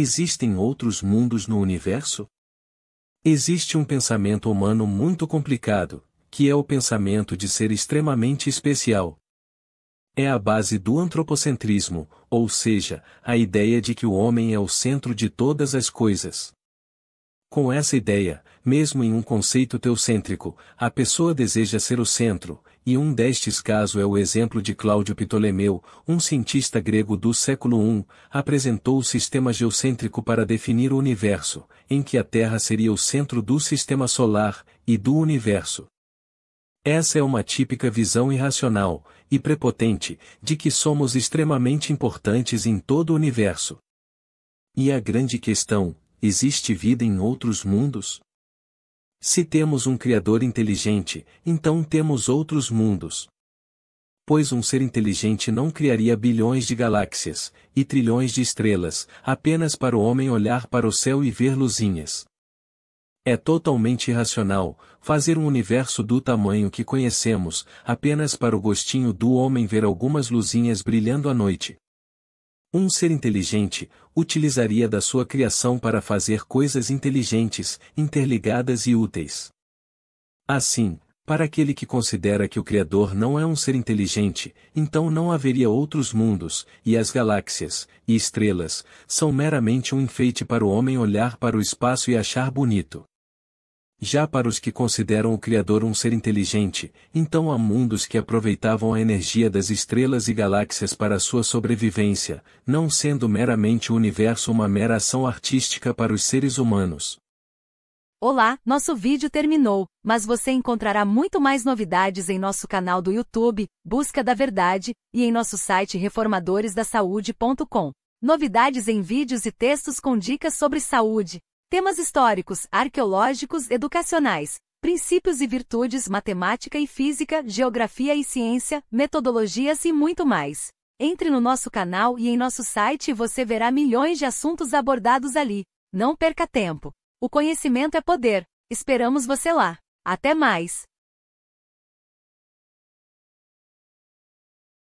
Existem outros mundos no universo? Existe um pensamento humano muito complicado, que é o pensamento de ser extremamente especial. É a base do antropocentrismo, ou seja, a ideia de que o homem é o centro de todas as coisas. Com essa ideia, mesmo em um conceito teocêntrico, a pessoa deseja ser o centro, e um destes casos é o exemplo de Cláudio Ptolomeu, um cientista grego do século I, apresentou o sistema geocêntrico para definir o universo, em que a Terra seria o centro do sistema solar e do universo. Essa é uma típica visão irracional e prepotente de que somos extremamente importantes em todo o universo. E a grande questão: existe vida em outros mundos? Se temos um Criador inteligente, então temos outros mundos. Pois um ser inteligente não criaria bilhões de galáxias, e trilhões de estrelas, apenas para o homem olhar para o céu e ver luzinhas. É totalmente irracional fazer um universo do tamanho que conhecemos, apenas para o gostinho do homem ver algumas luzinhas brilhando à noite. Um ser inteligente utilizaria da sua criação para fazer coisas inteligentes, interligadas e úteis. Assim, para aquele que considera que o Criador não é um ser inteligente, então não haveria outros mundos, e as galáxias, e estrelas, são meramente um enfeite para o homem olhar para o espaço e achar bonito. Já para os que consideram o Criador um ser inteligente, então há mundos que aproveitavam a energia das estrelas e galáxias para sua sobrevivência, não sendo meramente o universo uma mera ação artística para os seres humanos. Olá, nosso vídeo terminou, mas você encontrará muito mais novidades em nosso canal do YouTube, Busca da Verdade, e em nosso site reformadoresdasaude.com. Novidades em vídeos e textos com dicas sobre saúde, Temas históricos, arqueológicos, educacionais, princípios e virtudes, matemática e física, geografia e ciência, metodologias e muito mais. Entre no nosso canal e em nosso site e você verá milhões de assuntos abordados ali. Não perca tempo. O conhecimento é poder. Esperamos você lá. Até mais!